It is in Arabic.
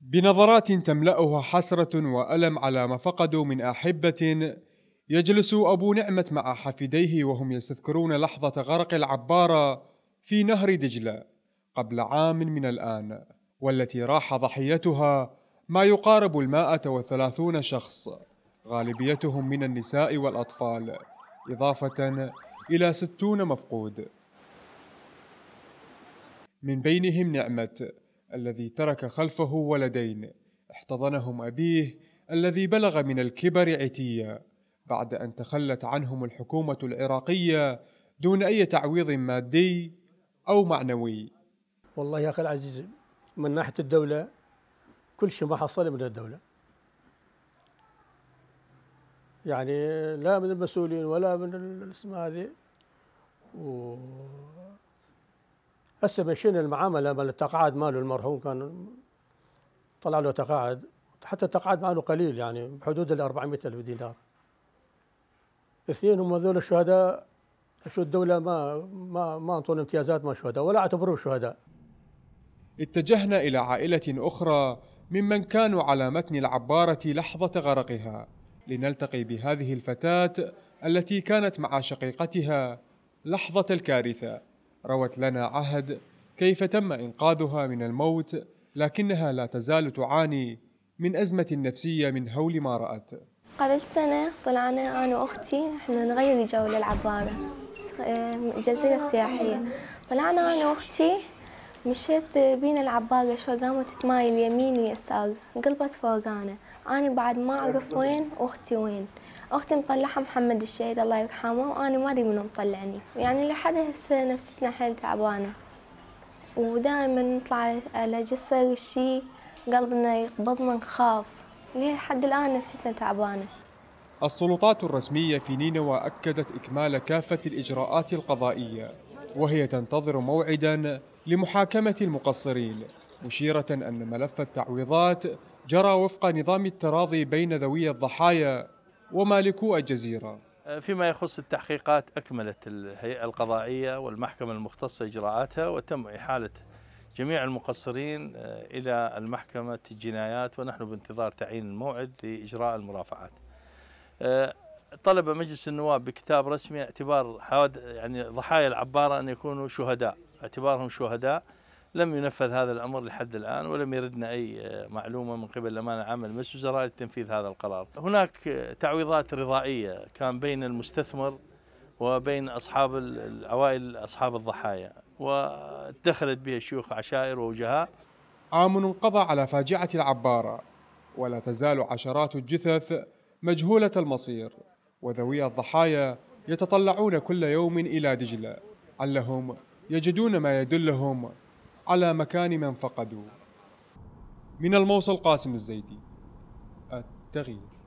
بنظرات تملأها حسرة وألم على ما فقدوا من أحبة يجلس أبو نعمة مع حفيديه وهم يستذكرون لحظة غرق العبارة في نهر دجلة قبل عام من الآن والتي راح ضحيتها ما يقارب المائة وثلاثون شخص غالبيتهم من النساء والأطفال إضافة إلى ستون مفقود من بينهم نعمة الذي ترك خلفه ولدين احتضنهم أبيه الذي بلغ من الكبر عتيا بعد أن تخلت عنهم الحكومة العراقية دون أي تعويض مادي أو معنوي والله يا أخي العزيز من ناحية الدولة كل شيء ما حصل من الدولة يعني لا من المسؤولين ولا من الاسم هذه و هسه بشين المعامله مال التقاعد ماله المرحوم كان طلع له تقاعد حتى التقاعد ماله قليل يعني بحدود ال 400 ألف دينار اثنين هم هذول الشهداء شو الدولة ما ما ما انطون امتيازات ما شهداء ولا اعتبروه شهداء اتجهنا إلى عائلة أخرى ممن كانوا على متن العبارة لحظة غرقها لنلتقي بهذه الفتاة التي كانت مع شقيقتها لحظة الكارثة روت لنا عهد كيف تم إنقاذها من الموت لكنها لا تزال تعاني من أزمة نفسية من هول ما رأت قبل سنة طلعنا أنا وأختي إحنا نغير جو للعبارة جزيرة سياحية طلعنا أنا وأختي مشيت بين العباقة شوي قامت تمايل يمين ويسار قلبت فوقانا أنا بعد ما أعرف وين أختي وين اختي مطلعها محمد الشهيد الله يرحمه وانا ما ادري منو مطلعني يعني لحد هسه نفسيتنا حيل تعبانه ودائما نطلع على جسر شي قلبنا يقبضنا نخاف ليه لحد الان نفسيتنا تعبانه السلطات الرسمية في نينوى أكدت إكمال كافة الإجراءات القضائية وهي تنتظر موعدا لمحاكمة المقصرين مشيرة أن ملف التعويضات جرى وفق نظام التراضي بين ذوي الضحايا ومالكو الجزيرة آه، فيما يخص التحقيقات أكملت الهيئة القضائية والمحكمة المختصة إجراءاتها وتم إحالة جميع المقصرين آه، إلى المحكمة الجنايات ونحن بانتظار تعيين الموعد لإجراء المرافعات آه، طلب مجلس النواب بكتاب رسمي اعتبار يعني ضحايا العبارة أن يكونوا شهداء اعتبارهم شهداء لم ينفذ هذا الامر لحد الان ولم يردنا اي آه، معلومه من قبل الامانه العامه لمجلس الوزراء لتنفيذ هذا القرار. هناك آه، تعويضات رضائيه كان بين المستثمر وبين اصحاب العوائل اصحاب الضحايا ودخلت بها شيوخ عشائر ووجهاء. عام انقضى على فاجعه العباره ولا تزال عشرات الجثث مجهوله المصير وذوي الضحايا يتطلعون كل يوم الى دجله علهم يجدون ما يدلهم على مكان من فقدوا من الموصل قاسم الزيدي التغيير